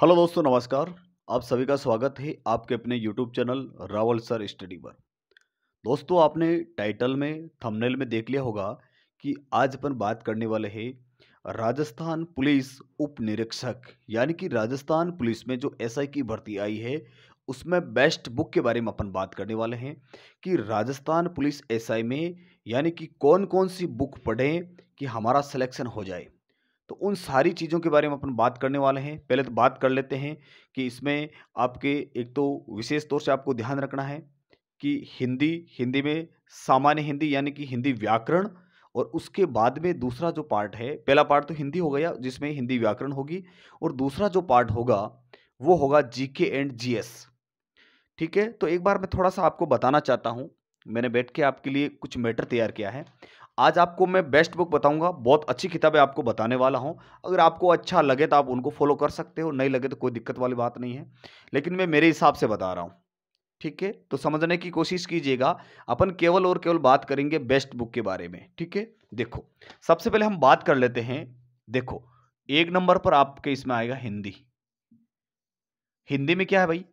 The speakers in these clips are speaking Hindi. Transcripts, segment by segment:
हेलो दोस्तों नमस्कार आप सभी का स्वागत है आपके अपने YouTube channel Rawal sir study पर दोस्तों आपने टाइटल में थंबनेल में देख लिया होगा कि आज अपन बात करने वाले हैं राजस्थान पुलिस उप निरीक्षक यानी कि राजस्थान पुलिस में जो एसआई की भर्ती आई है उसमें बेस्ट बुक के बारे में अपन बात करने वाले हैं कि राजस्थान पुलिस एस में यानी कि कौन कौन सी बुक पढ़ें कि हमारा सिलेक्शन हो जाए तो उन सारी चीज़ों के बारे में अपन बात करने वाले हैं पहले तो बात कर लेते हैं कि इसमें आपके एक तो विशेष तौर से आपको ध्यान रखना है कि हिंदी हिंदी में सामान्य हिंदी यानी कि हिंदी व्याकरण और उसके बाद में दूसरा जो पार्ट है पहला पार्ट तो हिंदी हो गया जिसमें हिंदी व्याकरण होगी और दूसरा जो पार्ट होगा वो होगा जीके एंड जीएस ठीक है तो एक बार मैं थोड़ा सा आपको बताना चाहता हूँ मैंने बैठ के आपके लिए कुछ मैटर तैयार किया है आज आपको मैं बेस्ट बुक बताऊंगा बहुत अच्छी किताबें आपको बताने वाला हूं अगर आपको अच्छा लगे तो आप उनको फॉलो कर सकते हो नहीं लगे तो कोई दिक्कत वाली बात नहीं है लेकिन मैं मेरे हिसाब से बता रहा हूं ठीक है तो समझने की कोशिश कीजिएगा अपन केवल और केवल बात करेंगे बेस्ट बुक के बारे में ठीक है देखो सबसे पहले हम बात कर लेते हैं देखो एक नंबर पर आपके इसमें आएगा हिंदी हिंदी में क्या है भाई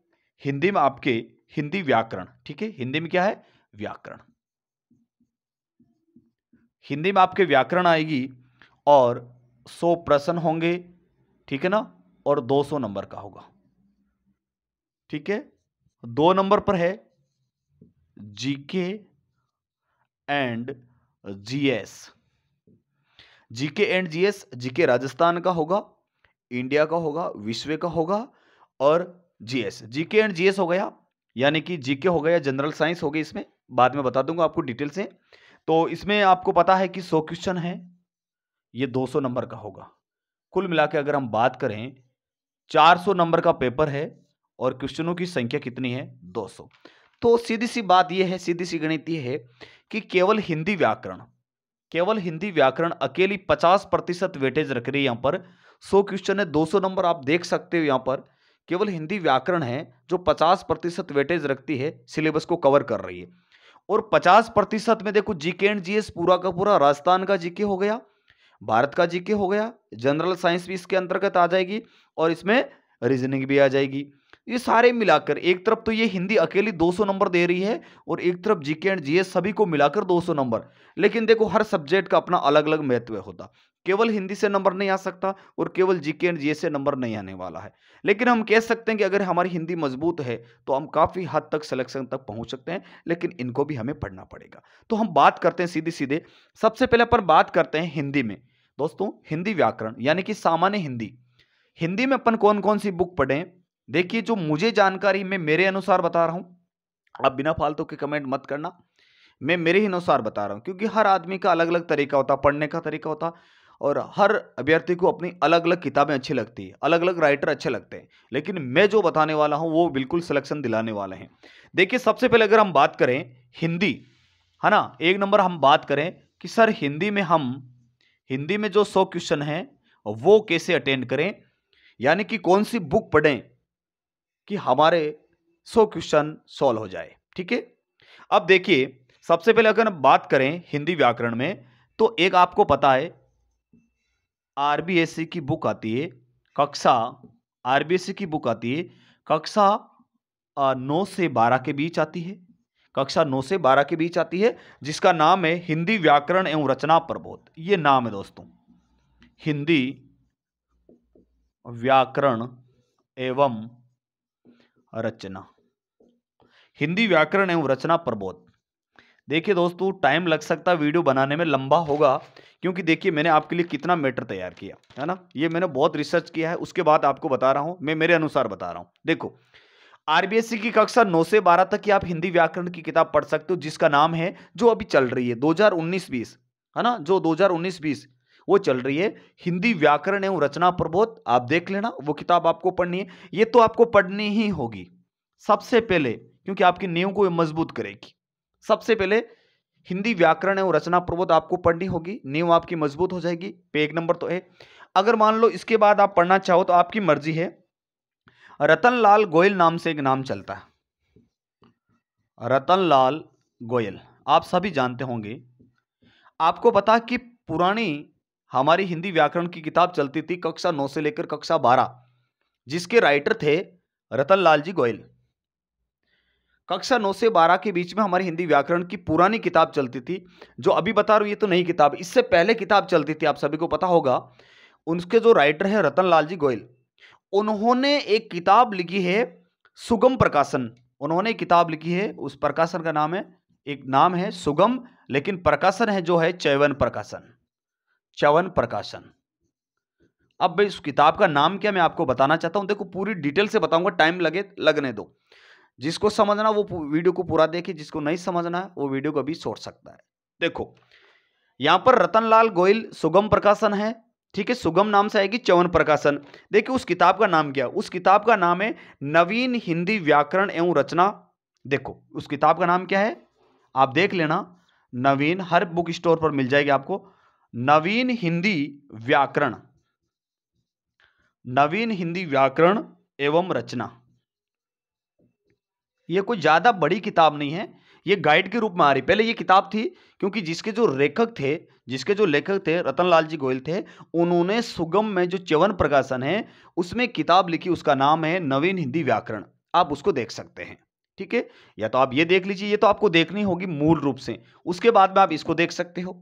हिंदी में आपके हिंदी व्याकरण ठीक है हिंदी में क्या है व्याकरण हिंदी में आपके व्याकरण आएगी और 100 प्रश्न होंगे ठीक है ना और दो नंबर का होगा ठीक है दो नंबर पर है GK and GS GK and GS GK Rajasthan का होगा इंडिया का होगा विश्व का होगा और जीएस जीके एंड जीएस हो गया यानी कि जीके हो गया जनरल साइंस हो गई इसमें बाद में बता दूंगा आपको डिटेल से तो इसमें आपको पता है कि सौ क्वेश्चन है ये 200 नंबर का होगा कुल मिला के अगर हम बात करें 400 नंबर का पेपर है और क्वेश्चनों की संख्या कितनी है 200 तो सीधी सी बात यह है सीधी सी गणित यह है कि केवल हिंदी व्याकरण केवल हिंदी व्याकरण अकेली 50 प्रतिशत वेटेज रख रही है यहाँ पर 100 क्वेश्चन है 200 नंबर आप देख सकते हो यहाँ पर केवल हिंदी व्याकरण है जो 50 प्रतिशत वेटेज रखती है सिलेबस को कवर कर रही है और 50 प्रतिशत में देखो जीके एंड जीएस पूरा का पूरा राजस्थान का जीके हो गया भारत का जीके हो गया जनरल साइंस भी इसके अंतर्गत आ जाएगी और इसमें रीजनिंग भी आ जाएगी ये सारे मिलाकर एक तरफ तो ये हिंदी अकेली 200 नंबर दे रही है और एक तरफ जीके एंड जीएस सभी को मिलाकर 200 नंबर लेकिन देखो हर सब्जेक्ट का अपना अलग अलग महत्व होता केवल हिंदी से नंबर नहीं आ सकता और केवल जीके एंड जीएस से नंबर नहीं आने वाला है लेकिन हम कह सकते हैं कि अगर हमारी हिंदी मजबूत है तो हम काफ़ी हद तक सिलेक्शन तक पहुंच सकते हैं लेकिन इनको भी हमें पढ़ना पड़ेगा तो हम बात करते हैं सीधे सीधे सबसे पहले अपन बात करते हैं हिंदी में दोस्तों हिंदी व्याकरण यानी कि सामान्य हिंदी हिंदी में अपन कौन कौन सी बुक पढ़ें देखिए जो मुझे जानकारी मैं मेरे अनुसार बता रहा हूँ आप बिना फालतू के कमेंट मत करना मैं मेरे ही अनुसार बता रहा हूँ क्योंकि हर आदमी का अलग अलग तरीका होता पढ़ने का तरीका होता और हर अभ्यर्थी को अपनी अलग अलग किताबें अच्छी लगती है अलग अलग राइटर अच्छे लगते हैं लेकिन मैं जो बताने वाला हूँ वो बिल्कुल सिलेक्शन दिलाने वाले हैं देखिए सबसे पहले अगर हम बात करें हिंदी है ना एक नंबर हम बात करें कि सर हिंदी में हम हिंदी में जो सौ क्वेश्चन हैं वो कैसे अटेंड करें यानी कि कौन सी बुक पढ़ें कि हमारे सौ क्वेश्चन सॉल्व हो जाए ठीक है अब देखिए सबसे पहले अगर हम बात करें हिंदी व्याकरण में तो एक आपको पता है आरबीएससी की बुक आती है कक्षा आरबीएससी की बुक आती है कक्षा नौ से बारह के बीच आती है कक्षा नौ से बारह के बीच आती है जिसका नाम है हिंदी व्याकरण एवं रचना प्रबोध ये नाम है दोस्तों हिंदी व्याकरण एवं रचना हिंदी व्याकरण एवं रचना प्रबोध देखिए दोस्तों टाइम लग सकता वीडियो बनाने में लंबा होगा क्योंकि देखिए मैंने आपके लिए कितना मैटर तैयार किया है ना ये मैंने बहुत रिसर्च किया है उसके बाद आपको बता रहा हूँ मैं मेरे अनुसार बता रहा हूँ देखो आरबीएससी की कक्षा 9 से 12 तक की आप हिंदी व्याकरण की किताब पढ़ सकते हो जिसका नाम है जो अभी चल रही है 2019-20 है ना जो 2019-20 वो चल रही है हिंदी व्याकरण एवं रचना प्रबोध आप देख लेना वो किताब आपको पढ़नी है ये तो आपको पढ़नी ही होगी सबसे पहले क्योंकि आपकी नींव को मजबूत करेगी सबसे पहले हिंदी व्याकरण एवं रचना प्रबोध आपको पढ़नी होगी नींव आपकी मजबूत हो जाएगी पेज नंबर तो है अगर मान लो इसके बाद आप पढ़ना चाहो तो आपकी मर्जी है रतन लाल गोयल नाम से एक नाम चलता है रतन लाल गोयल आप सभी जानते होंगे आपको पता कि पुरानी हमारी हिंदी व्याकरण की किताब चलती थी कक्षा नौ से लेकर कक्षा बारह जिसके राइटर थे रतन लाल जी गोयल कक्षा नौ से बारह के बीच में हमारी हिंदी व्याकरण की पुरानी किताब चलती थी जो अभी बता रहा हूँ ये तो नई किताब इससे पहले किताब चलती थी आप सभी को पता होगा उनके जो राइटर है रतन लाल जी गोयल उन्होंने एक किताब लिखी है सुगम प्रकाशन उन्होंने किताब लिखी है उस प्रकाशन का नाम है एक नाम है सुगम लेकिन प्रकाशन है जो है चैवन प्रकाशन चवन प्रकाशन अब भाई उस किताब का नाम क्या मैं आपको बताना चाहता हूँ देखो पूरी डिटेल से बताऊंगा टाइम लगे लगने दो जिसको समझना वो वीडियो को पूरा देखे जिसको नहीं समझना है वो वीडियो को अभी छोड़ सकता है देखो यहां पर रतनलाल गोयल सुगम प्रकाशन है ठीक है सुगम नाम से आएगी चवन प्रकाशन देखिए उस किताब का नाम क्या उस किताब का नाम है नवीन हिंदी व्याकरण एवं रचना देखो उस किताब का नाम क्या है आप देख लेना नवीन हर बुक स्टोर पर मिल जाएगी आपको नवीन हिंदी व्याकरण नवीन हिंदी व्याकरण एवं रचना ये कोई ज़्यादा बड़ी किताब नहीं है ये गाइड के रूप में आ रही पहले ये किताब थी क्योंकि जिसके जो लेखक थे जिसके जो लेखक थे रतनलाल जी गोयल थे उन्होंने सुगम में जो च्यवन प्रकाशन है उसमें किताब लिखी उसका नाम है नवीन हिंदी व्याकरण आप उसको देख सकते हैं ठीक है या तो आप ये देख लीजिए ये तो आपको देखनी होगी मूल रूप से उसके बाद में आप इसको देख सकते हो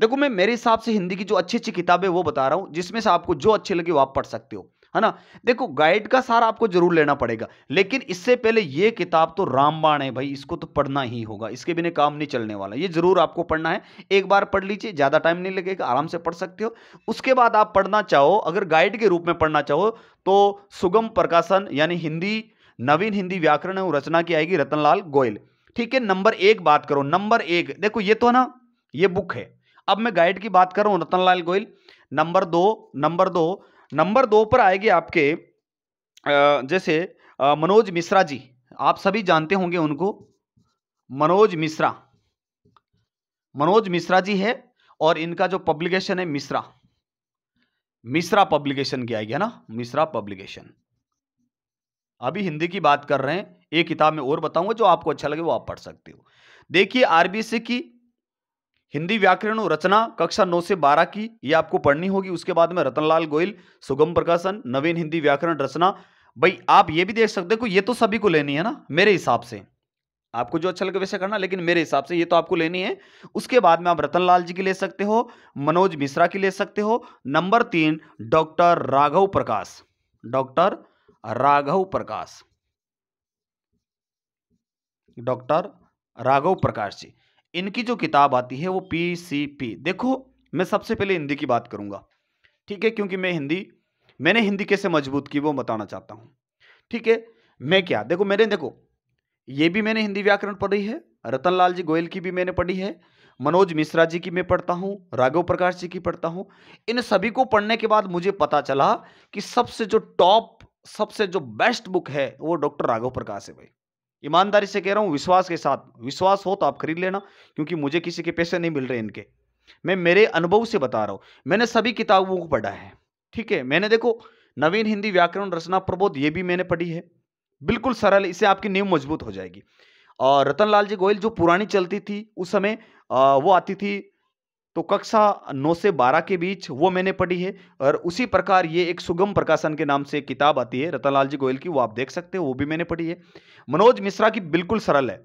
देखो मैं मेरे हिसाब से हिंदी की जो अच्छी अच्छी किताबें वो बता रहा हूँ जिसमें से आपको जो अच्छी लगे वो आप पढ़ सकते हो है ना देखो गाइड का सार आपको जरूर लेना पड़ेगा लेकिन इससे पहले ये किताब तो रामबाण है भाई इसको तो पढ़ना ही होगा इसके बिना काम नहीं चलने वाला ये जरूर आपको पढ़ना है एक बार पढ़ लीजिए ज़्यादा टाइम नहीं लगेगा आराम से पढ़ सकते हो उसके बाद आप पढ़ना चाहो अगर गाइड के रूप में पढ़ना चाहो तो सुगम प्रकाशन यानी हिंदी नवीन हिंदी व्याकरण और रचना की आएगी रतनलाल गोयल ठीक है नंबर एक बात करो नंबर एक देखो ये तो ना ये बुक है अब मैं गाइड की बात कर रहा हूँ रतनलाल गोयल नंबर दो नंबर दो नंबर दो पर आएंगे आपके जैसे मनोज मिश्रा जी आप सभी जानते होंगे उनको मनोज मिश्रा मनोज मिश्रा जी है और इनका जो पब्लिकेशन है मिश्रा मिश्रा पब्लिकेशन की आएगी है ना मिश्रा पब्लिकेशन अभी हिंदी की बात कर रहे हैं एक किताब में और बताऊंगा जो आपको अच्छा लगे वो आप पढ़ सकते हो देखिए आरबीसी की हिंदी व्याकरण और रचना कक्षा 9 से 12 की ये आपको पढ़नी होगी उसके बाद में रतनलाल गोयल सुगम प्रकाशन नवीन हिंदी व्याकरण रचना भाई आप ये भी देख सकते हो ये तो सभी को लेनी है ना मेरे हिसाब से आपको जो अच्छा लगे वैसे करना लेकिन मेरे हिसाब से ये तो आपको लेनी है उसके बाद में आप रतनलाल जी की ले सकते हो मनोज मिश्रा की ले सकते हो नंबर तीन doctor Raghav Prakash doctor Raghav Prakash doctor Raghav Prakash ji इनकी जो किताब आती है वो पी सी पी देखो मैं सबसे पहले हिंदी की बात करूंगा ठीक है क्योंकि मैं हिंदी मैंने हिंदी कैसे मजबूत की वो बताना चाहता हूँ ठीक है मैं क्या देखो मैंने देखो ये भी मैंने हिंदी व्याकरण पढ़ी है रतन लाल जी गोयल की भी मैंने पढ़ी है मनोज मिश्रा जी की मैं पढ़ता हूँ राघव प्रकाश जी की पढ़ता हूँ इन सभी को पढ़ने के बाद मुझे पता चला कि सबसे जो टॉप सबसे जो बेस्ट बुक है वो डॉक्टर राघव प्रकाश है भाई ईमानदारी से कह रहा हूँ विश्वास के साथ विश्वास हो तो आप खरीद लेना क्योंकि मुझे किसी के पैसे नहीं मिल रहे इनके मैं मेरे अनुभव से बता रहा हूँ मैंने सभी किताबों को पढ़ा है ठीक है मैंने देखो नवीन हिंदी व्याकरण रचना प्रबोध ये भी मैंने पढ़ी है बिल्कुल सरल इससे आपकी नींव मजबूत हो जाएगी और रतन लाल जी गोयल जो पुरानी चलती थी उस समय वो आती थी तो कक्षा 9 से 12 के बीच वो मैंने पढ़ी है और उसी प्रकार ये एक सुगम प्रकाशन के नाम से किताब आती है रतनलाल जी गोयल की वो आप देख सकते हो वो भी मैंने पढ़ी है मनोज मिश्रा की बिल्कुल सरल है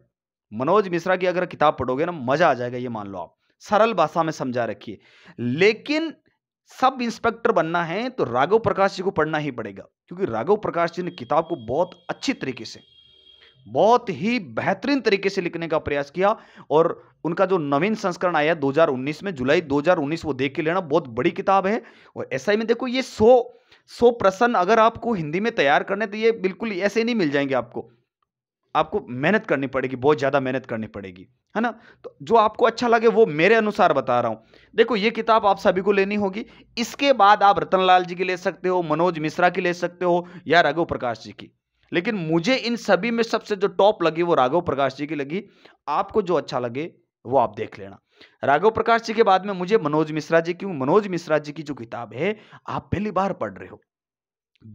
मनोज मिश्रा की अगर किताब पढ़ोगे ना मजा आ जाएगा ये मान लो आप सरल भाषा में समझा रखिए लेकिन सब इंस्पेक्टर बनना है तो राघव प्रकाश जी को पढ़ना ही पड़ेगा क्योंकि राघव प्रकाश जी ने किताब को बहुत अच्छी तरीके से बहुत ही बेहतरीन तरीके से लिखने का प्रयास किया और उनका जो नवीन संस्करण आया 2019 में जुलाई 2019 वो देख के लेना बहुत बड़ी किताब है और ऐसा ही में देखो ये 100 100 प्रश्न अगर आपको हिंदी में तैयार करने तो ये बिल्कुल ऐसे नहीं मिल जाएंगे आपको आपको मेहनत करनी पड़ेगी बहुत ज़्यादा मेहनत करनी पड़ेगी है ना तो जो आपको अच्छा लगे वो मेरे अनुसार बता रहा हूँ देखो ये किताब आप सभी को लेनी होगी इसके बाद आप रतनलाल जी की ले सकते हो मनोज मिश्रा की ले सकते हो या रघु प्रकाश जी की लेकिन मुझे इन सभी में सबसे जो टॉप लगी वो राघव प्रकाश जी की लगी आपको जो अच्छा लगे वो आप देख लेना राघव प्रकाश जी के बाद में मुझे मनोज मिश्रा जी क्यों मनोज मिश्रा जी की जो किताब है आप पहली बार पढ़ रहे हो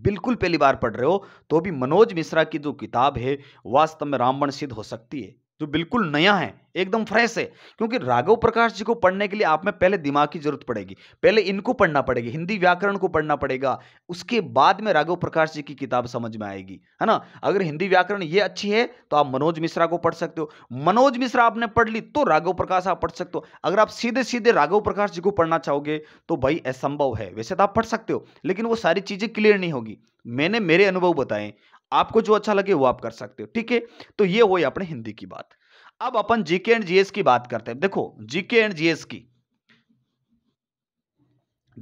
बिल्कुल पहली बार पढ़ रहे हो तो भी मनोज मिश्रा की जो किताब है वास्तव में रामबण सिद्ध हो सकती है जो बिल्कुल नया है एकदम फ्रेश है क्योंकि राघव प्रकाश जी को पढ़ने के लिए आप में पहले दिमाग की जरूरत पड़ेगी पहले इनको पढ़ना पड़ेगा हिंदी व्याकरण को पढ़ना पड़ेगा उसके बाद में राघव प्रकाश जी की किताब समझ में आएगी है ना अगर हिंदी व्याकरण ये अच्छी है तो आप मनोज मिश्रा को पढ़ सकते हो मनोज मिश्रा आपने पढ़ ली तो राघव प्रकाश आप पढ़ सकते हो अगर आप सीधे सीधे राघव प्रकाश जी को पढ़ना चाहोगे तो भाई असंभव है वैसे तो आप पढ़ सकते हो लेकिन वो सारी चीजें क्लियर नहीं होगी मैंने मेरे अनुभव बताए आपको जो अच्छा लगे वो आप कर सकते हो ठीक है तो ये हुई अपने हिंदी की बात अब अपन जीके एंड जीएस की बात करते हैं देखो जीके एंड जीएस की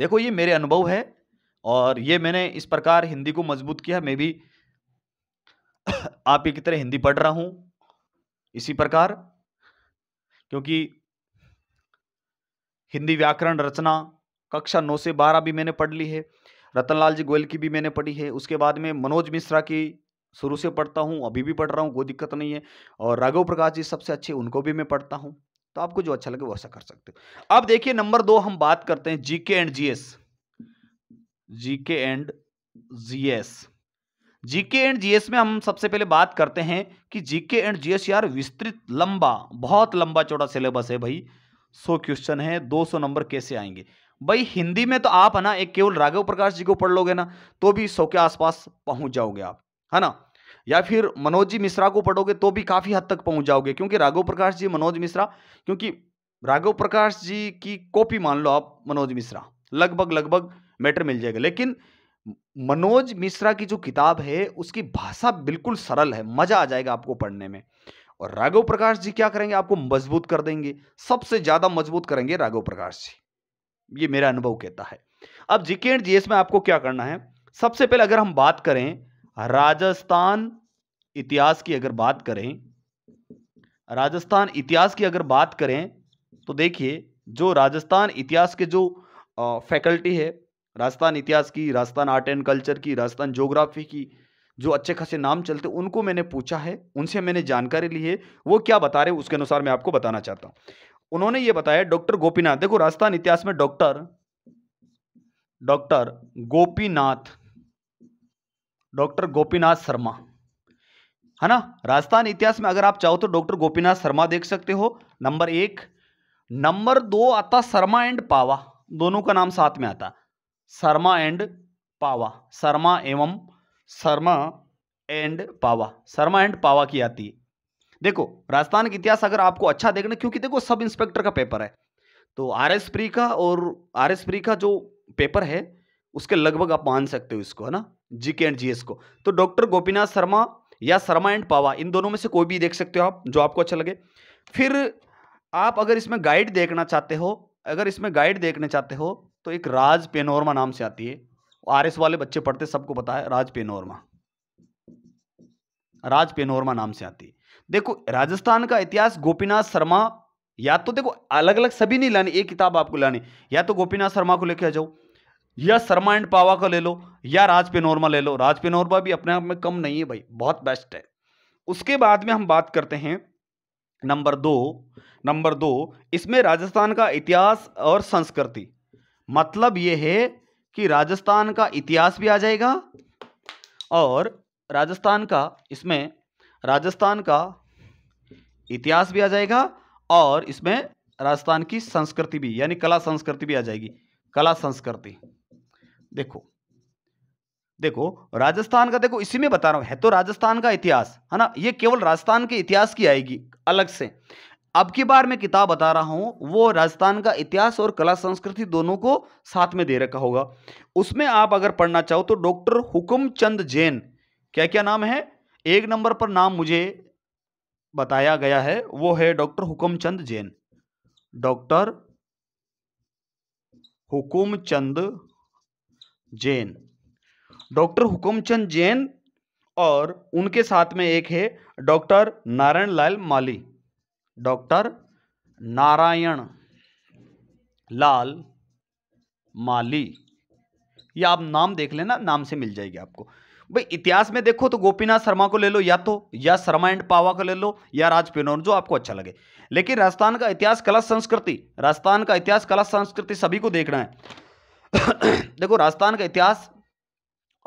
देखो ये मेरे अनुभव है और ये मैंने इस प्रकार हिंदी को मजबूत किया मैं भी आप ही की तरह हिंदी पढ़ रहा हूं इसी प्रकार क्योंकि हिंदी व्याकरण रचना कक्षा नौ से बारह भी मैंने पढ़ ली है रतनलाल जी गोयल की भी मैंने पढ़ी है उसके बाद में मनोज मिश्रा की शुरू से पढ़ता हूँ अभी भी पढ़ रहा हूँ कोई दिक्कत नहीं है और राघव प्रकाश जी सबसे अच्छे उनको भी मैं पढ़ता हूँ तो आपको जो अच्छा लगे वो ऐसा कर सकते हो अब देखिए नंबर दो हम बात करते हैं GK and GS GK and GS GK and GS में हम सबसे पहले बात करते हैं कि जीके एंड जीएस यार विस्तृत लंबा बहुत लंबा चौड़ा सिलेबस है भाई सौ क्वेश्चन है दो सौ नंबर कैसे आएंगे भाई हिंदी में तो आप है ना एक केवल राघव प्रकाश जी को पढ़ लोगे ना तो भी सौ के आसपास पहुंच जाओगे आप है ना या फिर मनोज जी मिश्रा को पढ़ोगे तो भी काफ़ी हद तक पहुंच जाओगे क्योंकि राघव प्रकाश जी मनोज मिश्रा क्योंकि राघव प्रकाश जी की कॉपी मान लो आप मनोज मिश्रा लगभग लगभग मैटर मिल जाएगा लेकिन मनोज मिश्रा की जो किताब है उसकी भाषा बिल्कुल सरल है मज़ा आ जाएगा आपको पढ़ने में और राघव प्रकाश जी क्या करेंगे आपको मजबूत कर देंगे सबसे ज्यादा मजबूत करेंगे राघव प्रकाश जी ये मेरा अनुभव कहता है अब जीके एंड जीएस में आपको क्या करना है सबसे पहले अगर हम बात करें राजस्थान इतिहास की अगर बात करें राजस्थान इतिहास की अगर बात करें तो देखिए जो राजस्थान इतिहास के जो फैकल्टी है राजस्थान इतिहास की राजस्थान आर्ट एंड कल्चर की राजस्थान ज्योग्राफी की जो अच्छे खासे नाम चलते उनको मैंने पूछा है उनसे मैंने जानकारी ली है वो क्या बता रहे उसके अनुसार मैं आपको बताना चाहता हूँ उन्होंने ये बताया डॉक्टर गोपीनाथ देखो राजस्थान इतिहास में doctor doctor Gopinath doctor Gopinath Sharma है ना राजस्थान इतिहास में अगर आप चाहो तो डॉक्टर गोपीनाथ शर्मा देख सकते हो नंबर एक नंबर दो आता शर्मा एंड पावा दोनों का नाम साथ में आता शर्मा एंड पावा शर्मा एवं शर्मा एंड पावा शर्मा एंड पावा की आती है देखो राजस्थान का इतिहास अगर आपको अच्छा देखना क्योंकि देखो सब इंस्पेक्टर का पेपर है तो आर एस प्री का और आर एस प्री का जो पेपर है उसके लगभग आप मान सकते हो इसको है ना जी के एंड जी एस को तो डॉक्टर गोपीनाथ शर्मा या शर्मा एंड पावा इन दोनों में से कोई भी देख सकते हो आप जो आपको अच्छा लगे फिर आप अगर इसमें गाइड देखना चाहते हो अगर इसमें गाइड देखना चाहते हो तो एक राज पेनोरमा नाम से आती है आर वाले बच्चे पढ़ते सबको पता है राज पेनोरमा राज पेनोरमा नाम से आती देखो राजस्थान का इतिहास गोपीनाथ शर्मा या तो देखो अलग अलग सभी नहीं लाने एक किताब आपको लानी या तो गोपीनाथ शर्मा को लेके आ जाओ या शर्मा एंड पावा को ले लो या राज पेनोरमा ले लो राज पेनोरमा भी अपने आप में कम नहीं है भाई बहुत बेस्ट है उसके बाद में हम बात करते हैं नंबर दो नंबर दो इसमें राजस्थान का इतिहास और संस्कृति मतलब यह है कि राजस्थान का इतिहास भी आ जाएगा और राजस्थान का इसमें राजस्थान का इतिहास भी आ जाएगा और इसमें राजस्थान की संस्कृति भी यानी कला संस्कृति भी आ जाएगी कला संस्कृति देखो देखो राजस्थान का देखो इसी में बता रहा हूं है तो राजस्थान का इतिहास है ना ये केवल राजस्थान के इतिहास की आएगी अलग से अब की बार मैं किताब बता रहा हूँ वो राजस्थान का इतिहास और कला संस्कृति दोनों को साथ में दे रखा होगा उसमें आप अगर पढ़ना चाहो तो डॉक्टर हुकुम चंद जैन क्या क्या नाम है एक नंबर पर नाम मुझे बताया गया है वो है doctor Hukum Chand Jain doctor Hukum Chand Jain doctor Hukum Chand Jain और उनके साथ में एक है डॉक्टर नारायण लाल माली डॉक्टर नारायण लाल माली या आप नाम देख लेना नाम से मिल जाएगी आपको भाई इतिहास में देखो तो गोपीनाथ शर्मा को ले लो या तो या शर्मा एंड पावा को ले लो या राज पेनोर जो आपको अच्छा लगे लेकिन राजस्थान का इतिहास कला संस्कृति राजस्थान का इतिहास कला संस्कृति सभी को देखना है देखो राजस्थान का इतिहास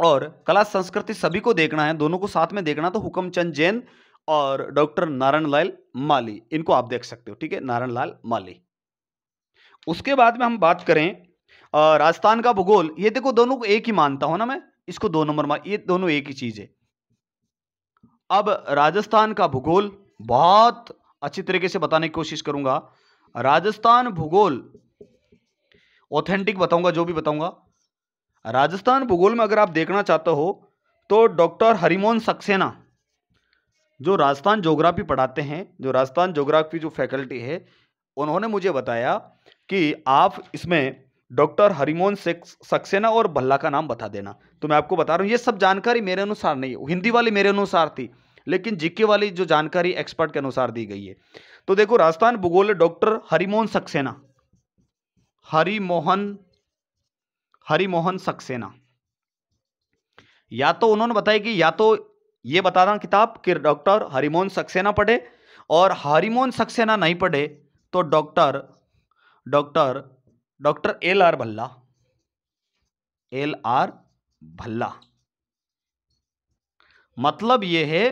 और कला संस्कृति सभी को देखना है दोनों को साथ में देखना तो हुक्मचंद जैन और डॉक्टर नारायण लाल माली इनको आप देख सकते हो ठीक है नारायण लाल माली उसके बाद में हम बात करें राजस्थान का भूगोल ये देखो दोनों को एक ही मानता हूं ना मैं इसको दो नंबर ये दोनों एक ही चीज है अब राजस्थान का भूगोल बहुत अच्छी तरीके से बताने की कोशिश करूंगा राजस्थान भूगोल ऑथेंटिक बताऊंगा जो भी बताऊंगा राजस्थान भूगोल में अगर आप देखना चाहते हो तो डॉक्टर हरिमोहन सक्सेना जो राजस्थान ज्योग्राफी पढ़ाते हैं जो राजस्थान ज्योग्राफी जो फैकल्टी है उन्होंने मुझे बताया कि आप इसमें डॉक्टर हरिमोहन सक्सेना और भल्ला का नाम बता देना तो मैं आपको बता रहा हूँ ये सब जानकारी मेरे अनुसार नहीं है हिंदी वाली मेरे अनुसार थी लेकिन जीके वाली जो जानकारी एक्सपर्ट के अनुसार दी गई है तो देखो राजस्थान भूगोल डॉक्टर हरिमोहन सक्सेना हरिमोहन हरिमोहन सक्सेना या तो उन्होंने बताया कि या तो ये बता रहा किताब कि डॉक्टर हरिमोहन सक्सेना पढ़े और हरिमोहन सक्सेना नहीं पढ़े तो doctor doctor doctor L R Bhalla L R Bhalla मतलब ये है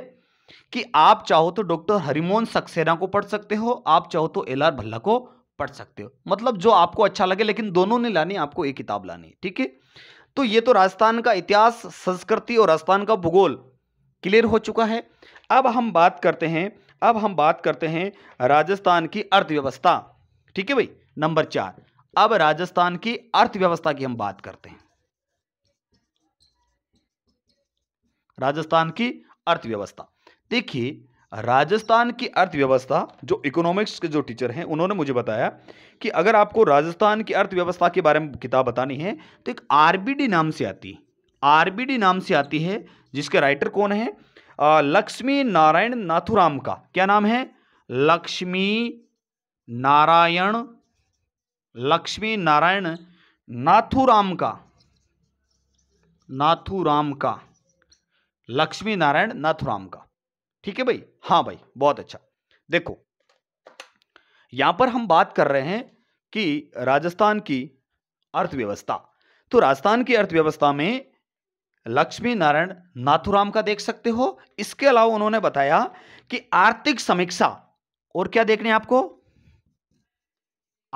कि आप चाहो तो डॉक्टर हरिमोहन सक्सेना को पढ़ सकते हो आप चाहो तो एल आर भल्ला को पढ़ सकते हो मतलब जो आपको अच्छा लगे लेकिन दोनों ने लानी आपको एक किताब लानी ठीक है तो ये तो राजस्थान का इतिहास संस्कृति और राजस्थान का भूगोल क्लियर हो चुका है अब हम बात करते हैं अब हम बात करते हैं राजस्थान की अर्थव्यवस्था ठीक है भाई नंबर चार अब राजस्थान की अर्थव्यवस्था की हम बात करते हैं राजस्थान की अर्थव्यवस्था देखिए राजस्थान की अर्थव्यवस्था जो इकोनॉमिक्स के जो टीचर हैं उन्होंने मुझे बताया कि अगर आपको राजस्थान की अर्थव्यवस्था के बारे में किताब बतानी है तो एक आरबीडी नाम से आती है आरबीडी नाम से आती है जिसके राइटर कौन है लक्ष्मी नारायण नाथुराम का क्या नाम है लक्ष्मी नारायण लक्ष्मी नारायण नाथुराम का नाथुराम का लक्ष्मी नारायण नाथुराम का ठीक है भाई हाँ भाई बहुत अच्छा देखो यहां पर हम बात कर रहे हैं कि राजस्थान की अर्थव्यवस्था तो राजस्थान की अर्थव्यवस्था में लक्ष्मी नारायण नाथुराम का देख सकते हो इसके अलावा उन्होंने बताया कि आर्थिक समीक्षा और क्या देखने आपको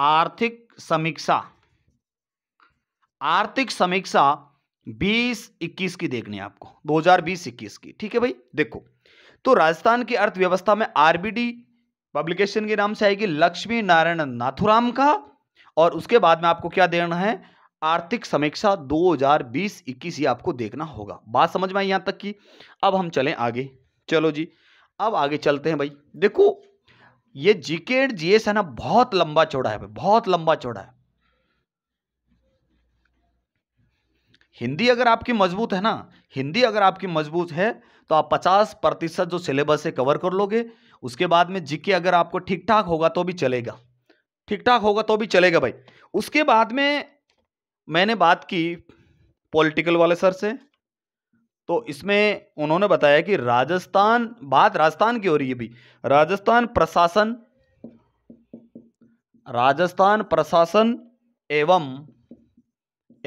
आर्थिक समीक्षा आर्थिक समीक्षा 2021 की देखनी है आपको 2021 की ठीक है भाई देखो तो राजस्थान की अर्थव्यवस्था में आरबीडी पब्लिकेशन के नाम से आएगी लक्ष्मी नारायण नाथुराम का और उसके बाद में आपको क्या देना है आर्थिक समीक्षा 2020-21 ये आपको देखना होगा बात समझ में आई यहाँ तक कि अब हम चलें आगे चलो जी अब आगे चलते हैं भाई देखो ये जीके एंड जी है ना बहुत लंबा चौड़ा है भाई बहुत लंबा चौड़ा है हिंदी अगर आपकी मजबूत है ना हिंदी अगर आपकी मजबूत है तो आप पचास प्रतिशत जो सिलेबस है कवर कर लोगे उसके बाद में जीके अगर आपको ठीक ठाक होगा तो भी चलेगा ठीक ठाक होगा तो भी चलेगा भाई उसके बाद में मैंने बात की पॉलिटिकल वाले सर से तो इसमें उन्होंने बताया कि राजस्थान बात राजस्थान की हो रही है भी राजस्थान प्रशासन राजस्थान प्रशासन एवं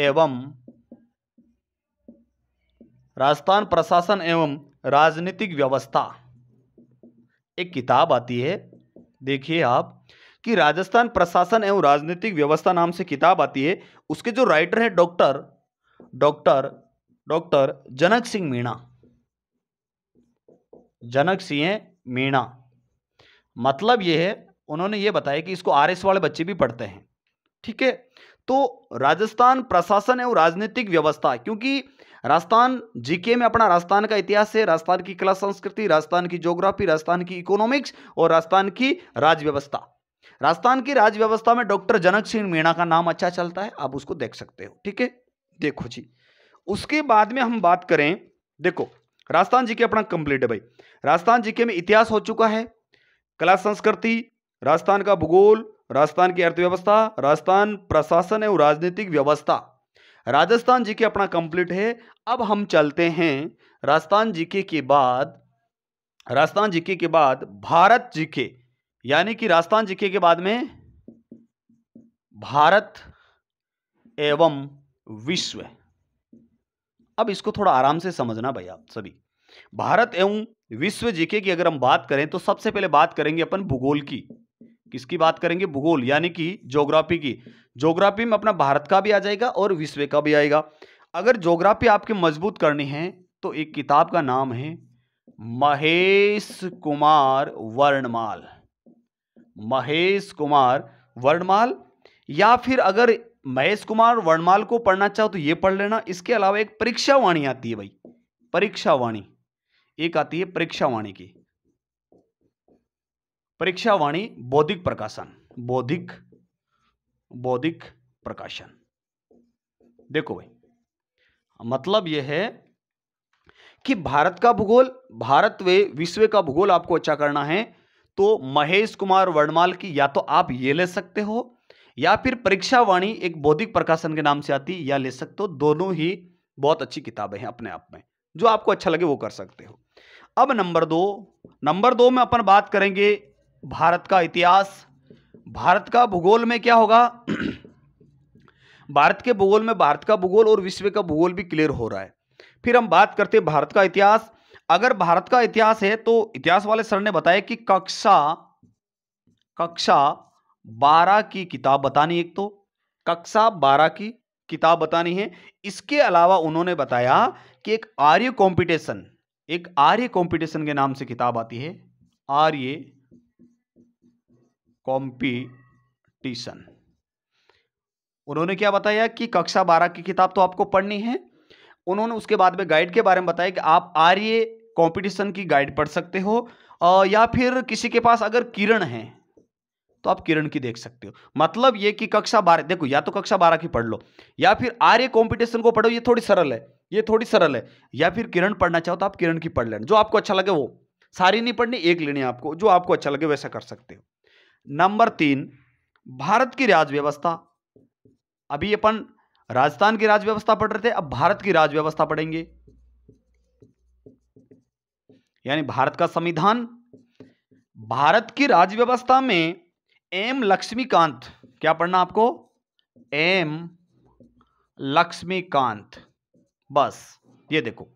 एवं राजस्थान प्रशासन एवं राजनीतिक व्यवस्था एक किताब आती है देखिए आप कि राजस्थान प्रशासन एवं राजनीतिक व्यवस्था नाम से किताब आती है उसके जो राइटर हैं doctor doctor doctor Janak Singh Meena Janak Singh Meena मतलब यह है उन्होंने ये बताया कि इसको आर वाले बच्चे भी पढ़ते हैं ठीक है तो राजस्थान प्रशासन एवं राजनीतिक व्यवस्था क्योंकि राजस्थान जीके में अपना राजस्थान का इतिहास है राजस्थान की कला संस्कृति राजस्थान की ज्योग्राफी राजस्थान की इकोनॉमिक्स और राजस्थान की राज व्यवस्था राजस्थान की राज्य व्यवस्था में डॉक्टर जनक सिंह मीणा का नाम अच्छा चलता है आप उसको देख सकते हो ठीक है देखो जी उसके बाद में हम बात करें देखो राजस्थान जी के अपना कंप्लीट है भाई राजस्थान जीके में इतिहास हो चुका है कला संस्कृति राजस्थान का भूगोल राजस्थान की अर्थव्यवस्था राजस्थान प्रशासन एवं राजनीतिक व्यवस्था राजस्थान जी के अपना कंप्लीट है अब हम चलते हैं राजस्थान जीके के बाद राजस्थान जीके के बाद भारत जीके यानी कि राजस्थान जीके के बाद में भारत एवं विश्व अब इसको थोड़ा आराम से समझना भाई आप सभी भारत एवं विश्व जीके की अगर हम बात करें तो सबसे पहले बात करेंगे अपन भूगोल की किसकी बात करेंगे भूगोल यानी कि ज्योग्राफी की ज्योग्राफी में अपना भारत का भी आ जाएगा और विश्व का भी आएगा अगर ज्योग्राफी आपकी मजबूत करनी है तो एक किताब का नाम है महेश कुमार वर्णमाल महेश कुमार वर्णमाल या फिर अगर महेश कुमार वर्णमाल को पढ़ना चाहो तो ये पढ़ लेना इसके अलावा एक परीक्षा वाणी आती है भाई परीक्षा वाणी एक आती है परीक्षा वाणी की परीक्षा वाणी बौद्धिक प्रकाशन बौद्धिक बौद्धिक प्रकाशन देखो भाई मतलब यह है कि भारत का भूगोल भारत वे विश्व का भूगोल आपको अच्छा करना है तो महेश कुमार वर्णमाल की या तो आप ये ले सकते हो या फिर परीक्षा वाणी एक बौद्धिक प्रकाशन के नाम से आती या ले सकते हो दोनों ही बहुत अच्छी किताबें हैं अपने आप में जो आपको अच्छा लगे वो कर सकते हो अब नंबर दो नंबर दो में अपन बात करेंगे भारत का इतिहास भारत का भूगोल में क्या होगा भारत के भूगोल में भारत का भूगोल और विश्व का भूगोल भी क्लियर हो रहा है फिर हम बात करते हैं भारत का इतिहास अगर भारत का इतिहास है तो इतिहास वाले सर ने बताया कि कक्षा कक्षा बारह की किताब बतानी एक तो कक्षा बारह की किताब बतानी है इसके अलावा उन्होंने बताया कि एक आर्य कंपटीशन एक आर्य कंपटीशन के नाम से किताब आती है आर्य कंपटीशन उन्होंने क्या बताया कि कक्षा बारह की किताब तो आपको पढ़नी है उन्होंने उसके बाद में गाइड के बारे में बताया कि आप आर्य कंपटीशन की गाइड पढ़ सकते हो या फिर किसी के पास अगर किरण है तो आप किरण की देख सकते हो मतलब ये कि कक्षा बारह देखो या तो कक्षा बारह की पढ़ लो या फिर आर्य कॉम्पिटिशन को पढ़ो ये थोड़ी सरल है ये थोड़ी सरल है या फिर किरण पढ़ना चाहो तो आप किरण की पढ़ लेना जो आपको अच्छा लगे वो सारी नहीं पढ़नी एक लेनी आपको जो आपको अच्छा लगे वैसा कर सकते हो नंबर तीन भारत की राज व्यवस्था अभी अपन राजस्थान की राज व्यवस्था पढ़ रहे थे अब भारत की राज व्यवस्था पढ़ेंगे यानी भारत का संविधान भारत की राज्य व्यवस्था में एम लक्ष्मीकांत क्या पढ़ना आपको एम लक्ष्मीकांत बस ये देखो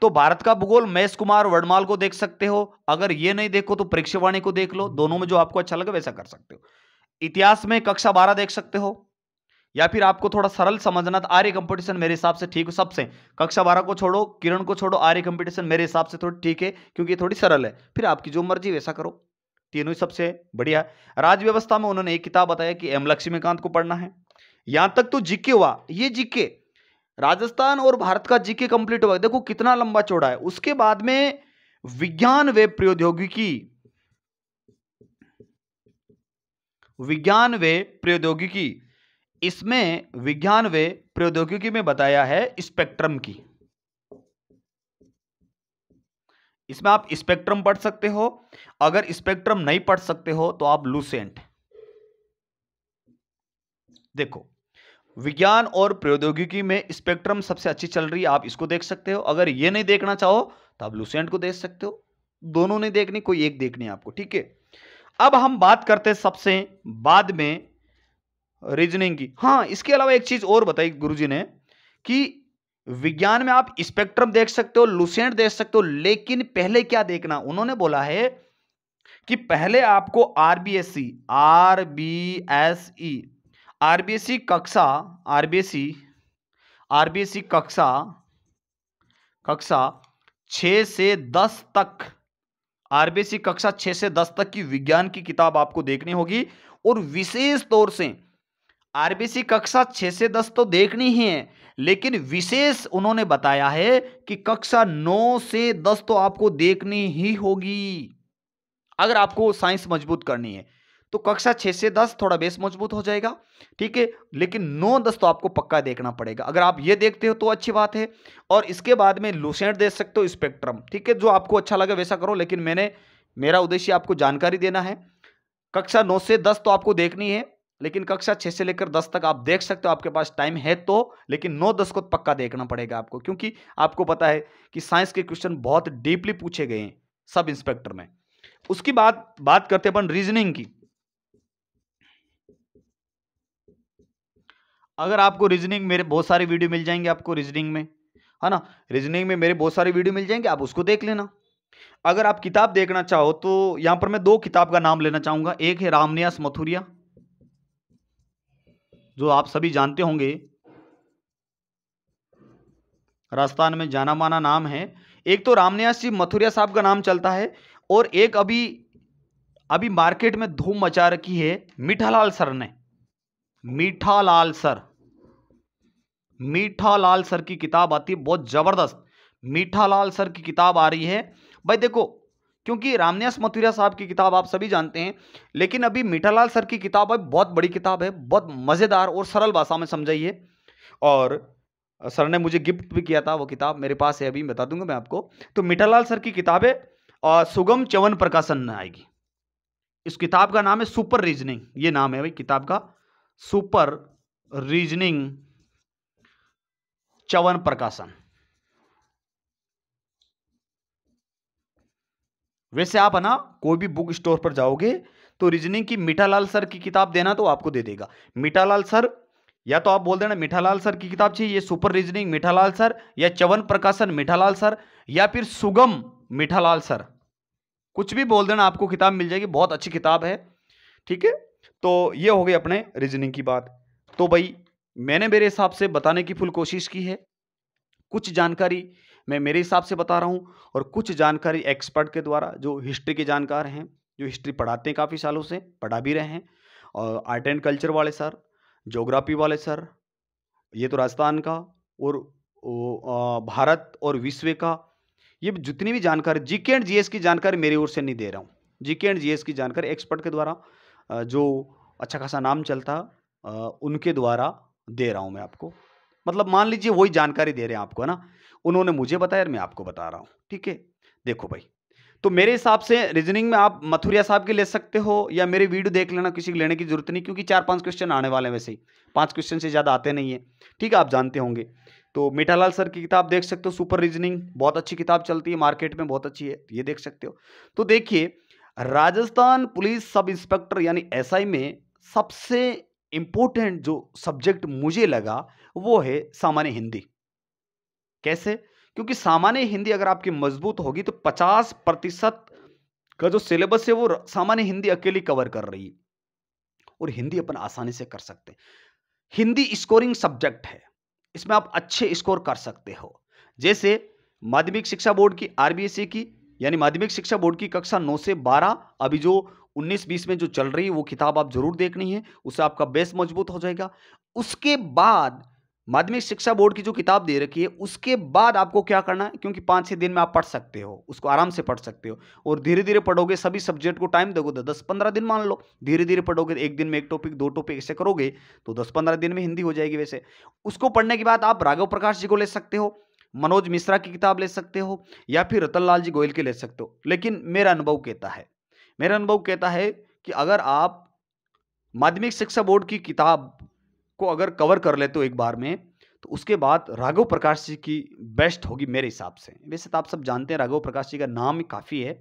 तो भारत का भूगोल महेश कुमार वर्णमाल को देख सकते हो अगर ये नहीं देखो तो परीक्षावाणी को देख लो दोनों में जो आपको अच्छा लगे वैसा कर सकते हो इतिहास में कक्षा बारह देख सकते हो या फिर आपको थोड़ा सरल समझना तो आर्य कंपटीशन मेरे हिसाब से ठीक है सबसे कक्षा बारह को छोड़ो किरण को छोड़ो आर्य कंपटीशन मेरे हिसाब से थोड़ी ठीक है क्योंकि थोड़ी सरल है फिर आपकी जो मर्जी वैसा करो तीनों ही सबसे बढ़िया राज व्यवस्था में उन्होंने एक किताब बताया कि एम लक्ष्मीकांत को पढ़ना है यहां तक तो जीके हुआ ये जीके राजस्थान और भारत का जीके कंप्लीट हुआ देखो कितना लंबा चौड़ा है उसके बाद में विज्ञान वे प्रौद्योगिकी विज्ञान वे प्रौद्योगिकी इसमें विज्ञान वे प्रौद्योगिकी में बताया है स्पेक्ट्रम की इसमें आप स्पेक्ट्रम पढ़ सकते हो अगर स्पेक्ट्रम नहीं पढ़ सकते हो तो आप लूसेंट देखो विज्ञान और प्रौद्योगिकी में स्पेक्ट्रम सबसे अच्छी चल रही है आप इसको देख सकते हो अगर ये नहीं देखना चाहो तो आप लूसेंट को देख सकते हो दोनों नहीं देखनी कोई एक देखनी आपको ठीक है अब हम बात करते सबसे बाद में रीजनिंग की हाँ इसके अलावा एक चीज़ और बताई गुरुजी ने कि विज्ञान में आप स्पेक्ट्रम देख सकते हो लुसेंट देख सकते हो लेकिन पहले क्या देखना उन्होंने बोला है कि पहले आपको आरबीएससी आरबीएसई आरबीएससी कक्षा आरबीएससी आरबीएससी e, e कक्षा कक्षा छ से दस तक आरबीएससी e कक्षा छ से दस तक की विज्ञान की किताब आपको देखनी होगी और विशेष तौर से आरबीसी कक्षा छः से दस तो देखनी ही है लेकिन विशेष उन्होंने बताया है कि कक्षा नौ से दस तो आपको देखनी ही होगी अगर आपको साइंस मजबूत करनी है तो कक्षा छः से दस थोड़ा बेस मजबूत हो जाएगा ठीक है लेकिन नौ दस तो आपको पक्का देखना पड़ेगा अगर आप ये देखते हो तो अच्छी बात है और इसके बाद में लूसेंट देख सकते हो स्पेक्ट्रम ठीक है जो आपको अच्छा लगे वैसा करो लेकिन मैंने मेरा उद्देश्य आपको जानकारी देना है कक्षा नौ से दस तो आपको देखनी है लेकिन कक्षा छः से लेकर दस तक आप देख सकते हो आपके पास टाइम है तो लेकिन नौ दस को पक्का देखना पड़ेगा आपको क्योंकि आपको पता है कि साइंस के क्वेश्चन बहुत डीपली पूछे गए हैं सब इंस्पेक्टर में उसकी बात बात करते अपन रीजनिंग की अगर आपको रीजनिंग मेरे बहुत सारे वीडियो मिल जाएंगे आपको रीजनिंग में है ना रीजनिंग में मेरे बहुत सारे वीडियो मिल जाएंगे आप उसको देख लेना अगर आप किताब देखना चाहो तो यहां पर मैं दो किताब का नाम लेना चाहूंगा एक है रामनियास मथुरिया जो आप सभी जानते होंगे राजस्थान में जाना माना नाम है एक तो रामनिवास जी मथुरिया साहब का नाम चलता है और एक अभी अभी मार्केट में धूम मचा रखी है मीठालाल सर ने मीठालाल सर मीठालाल सर की किताब आती है बहुत ज़बरदस्त मीठालाल सर की किताब आ रही है भाई देखो क्योंकि रामन्यास मथुरिया साहब की किताब आप सभी जानते हैं लेकिन अभी मीठालाल सर की किताब है बहुत बड़ी किताब है बहुत मज़ेदार और सरल भाषा में समझाइए और सर ने मुझे गिफ्ट भी किया था वो किताब मेरे पास है अभी बता दूंगा मैं आपको तो मीठालाल सर की किताब है और सुगम चवन प्रकाशन में आएगी इस किताब का नाम है सुपर रीजनिंग ये नाम है भाई किताब का सुपर रीजनिंग चवन प्रकाशन वैसे आप है ना कोई भी बुक स्टोर पर जाओगे तो रीजनिंग की लाल सर की किताब देना तो आपको दे देगा लाल सर या तो आप बोल देना मिठालाल सर की किताब चाहिए ये सुपर रीजनिंग मिठालाल सर या चवन प्रकाशन मिठालाल सर या फिर सुगम मिठालाल सर कुछ भी बोल देना आपको किताब मिल जाएगी बहुत अच्छी किताब है ठीक है तो ये हो गई अपने रीजनिंग की बात तो भाई मैंने मेरे हिसाब से बताने की फुल कोशिश की है कुछ जानकारी मैं मेरे हिसाब से बता रहा हूँ और कुछ जानकारी एक्सपर्ट के द्वारा जो हिस्ट्री के जानकार हैं जो हिस्ट्री पढ़ाते हैं काफ़ी सालों से पढ़ा भी रहे हैं और आर्ट एंड कल्चर वाले सर जोग्राफी वाले सर ये तो राजस्थान का और भारत और विश्व का ये जितनी भी जानकारी जी के एंड जी की जानकारी मेरी ओर से नहीं दे रहा हूँ जी के एंड जी की जानकारी एक्सपर्ट के द्वारा जो अच्छा खासा नाम चलता उनके द्वारा दे रहा हूँ मैं आपको मतलब मान लीजिए वही जानकारी दे रहे हैं आपको है ना उन्होंने मुझे बताया और मैं आपको बता रहा हूँ ठीक है देखो भाई तो मेरे हिसाब से रीजनिंग में आप मथुरिया साहब के ले सकते हो या मेरे वीडियो देख लेना किसी की लेने की जरूरत नहीं क्योंकि चार पांच क्वेश्चन आने वाले हैं वैसे ही पांच क्वेश्चन से ज़्यादा आते नहीं है ठीक है आप जानते होंगे तो मीठालाल सर की किताब देख सकते हो सुपर रीजनिंग बहुत अच्छी किताब चलती है मार्केट में बहुत अच्छी है ये देख सकते हो तो देखिए राजस्थान पुलिस सब इंस्पेक्टर यानी एसआई में सबसे इम्पोर्टेंट जो सब्जेक्ट मुझे लगा वो है सामान्य हिंदी कैसे क्योंकि सामान्य हिंदी अगर आपकी मजबूत होगी तो पचास प्रतिशत का जो सिलेबस है वो सामान्य हिंदी अकेली कवर कर रही है और हिंदी अपन आसानी से कर सकते हिंदी स्कोरिंग सब्जेक्ट है इसमें आप अच्छे स्कोर कर सकते हो जैसे माध्यमिक शिक्षा बोर्ड की आरबीएसई e की यानी माध्यमिक शिक्षा बोर्ड की कक्षा नौ से बारह अभी जो 19-20 में जो चल रही है वो किताब आप जरूर देखनी है उससे आपका बेस मजबूत हो जाएगा उसके बाद माध्यमिक शिक्षा बोर्ड की जो किताब दे रखी है उसके बाद आपको क्या करना है क्योंकि पाँच छः दिन में आप पढ़ सकते हो उसको आराम से पढ़ सकते हो और धीरे धीरे पढ़ोगे सभी सब्जेक्ट को टाइम दोगे तो दस पंद्रह दिन मान लो धीरे धीरे पढ़ोगे तो एक दिन में एक टॉपिक दो टॉपिक ऐसे करोगे तो दस पंद्रह दिन में हिंदी हो जाएगी वैसे उसको पढ़ने के बाद आप राघव प्रकाश जी को ले सकते हो मनोज मिश्रा की किताब ले सकते हो या फिर रतन लाल जी गोयल की ले सकते हो लेकिन मेरा अनुभव कहता है मेरा अनुभव कहता है कि अगर आप माध्यमिक शिक्षा बोर्ड की किताब को अगर कवर कर लेते हो एक बार में तो उसके बाद राघव प्रकाश जी की बेस्ट होगी मेरे हिसाब से वैसे तो आप सब जानते हैं राघव प्रकाश जी का नाम काफ़ी है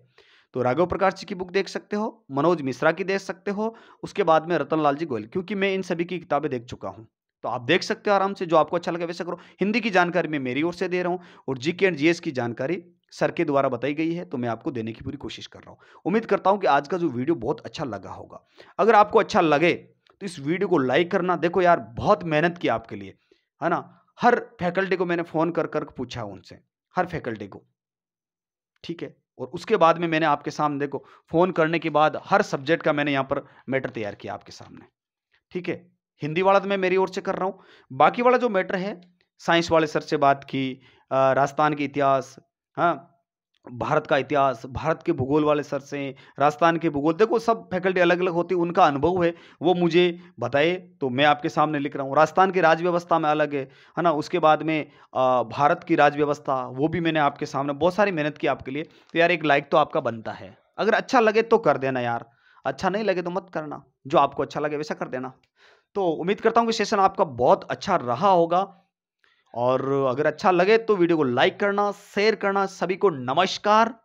तो राघव प्रकाश जी की बुक देख सकते हो मनोज मिश्रा की देख सकते हो उसके बाद में रतन लाल जी गोयल क्योंकि मैं इन सभी की किताबें देख चुका हूँ तो आप देख सकते हो आराम से जो आपको अच्छा लगे वैसे करो हिंदी की जानकारी मैं मेरी ओर से दे रहा हूँ और जी के एंड जी की जानकारी सर के द्वारा बताई गई है तो मैं आपको देने की पूरी कोशिश कर रहा हूँ उम्मीद करता हूँ कि आज का जो वीडियो बहुत अच्छा लगा होगा अगर आपको अच्छा लगे इस वीडियो को लाइक करना देखो यार बहुत मेहनत की आपके लिए है ना हर फैकल्टी को मैंने फ़ोन कर कर पूछा उनसे हर फैकल्टी को ठीक है और उसके बाद में मैंने आपके सामने देखो फ़ोन करने के बाद हर सब्जेक्ट का मैंने यहाँ पर मैटर तैयार किया आपके सामने ठीक है हिंदी वाला तो मैं मेरी ओर से कर रहा हूँ बाकी वाला जो मैटर है साइंस वाले सर से बात की राजस्थान के इतिहास हाँ भारत का इतिहास भारत के भूगोल वाले सर से राजस्थान के भूगोल देखो सब फैकल्टी अलग अलग होती उनका अनुभव है वो मुझे बताए तो मैं आपके सामने लिख रहा हूँ राजस्थान की राज्य व्यवस्था में अलग है है ना उसके बाद में आ, भारत की राज्य व्यवस्था वो भी मैंने आपके सामने बहुत सारी मेहनत की आपके लिए तो यार एक लाइक तो आपका बनता है अगर अच्छा लगे तो कर देना यार अच्छा नहीं लगे तो मत करना जो आपको अच्छा लगे वैसा कर देना तो उम्मीद करता हूँ कि सेशन आपका बहुत अच्छा रहा होगा और अगर अच्छा लगे तो वीडियो को लाइक करना शेयर करना सभी को नमस्कार